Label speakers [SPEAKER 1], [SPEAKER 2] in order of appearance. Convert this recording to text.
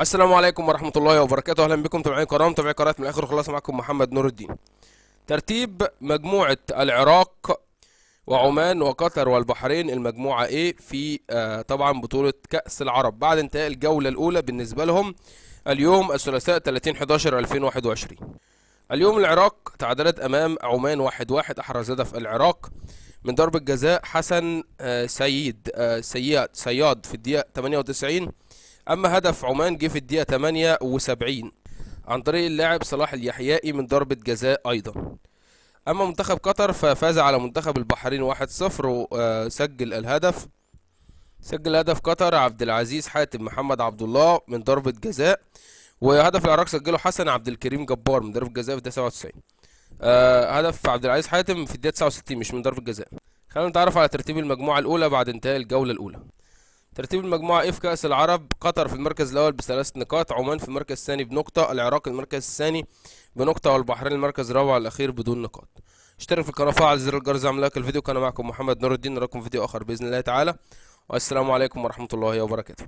[SPEAKER 1] السلام عليكم ورحمة الله وبركاته أهلا بكم تابعين كرام تابعين قناة من الآخر خلاص معكم محمد نور الدين ترتيب مجموعة العراق وعمان وقطر والبحرين المجموعة إيه في آه طبعا بطولة كأس العرب بعد انتهاء الجولة الأولى بالنسبة لهم اليوم الثلاثاء 30 11 2021 اليوم العراق تعادلت أمام عمان 1-1 واحد واحد أحرز هدف العراق من ضربة جزاء حسن آه سيد آه سياد سياد في الدقيقة 98 أما هدف عمان جه في الدقيقة 78 عن طريق اللاعب صلاح اليحيائي من ضربة جزاء أيضا أما منتخب قطر ففاز على منتخب البحرين 1-0 وسجل آه، الهدف سجل هدف قطر عبد العزيز حاتم محمد عبد الله من ضربة جزاء وهدف العراق سجله حسن عبد الكريم جبار من ضربة جزاء في الدقيقة 97 آه هدف عبد العزيز حاتم في الدقيقة 69 مش من ضربة جزاء خلينا نتعرف على ترتيب المجموعة الأولى بعد انتهاء الجولة الأولى ترتيب المجموعة اف كأس العرب قطر في المركز الأول بثلاث نقاط عمان في المركز الثاني بنقطة العراق المركز الثاني بنقطة والبحرين المركز الرابع الأخير بدون نقاط اشترك في القناة فعل زر الجرس اعمل لايك الفيديو كان معكم محمد نور الدين نراكم في فيديو آخر بإذن الله تعالى والسلام عليكم ورحمة الله وبركاته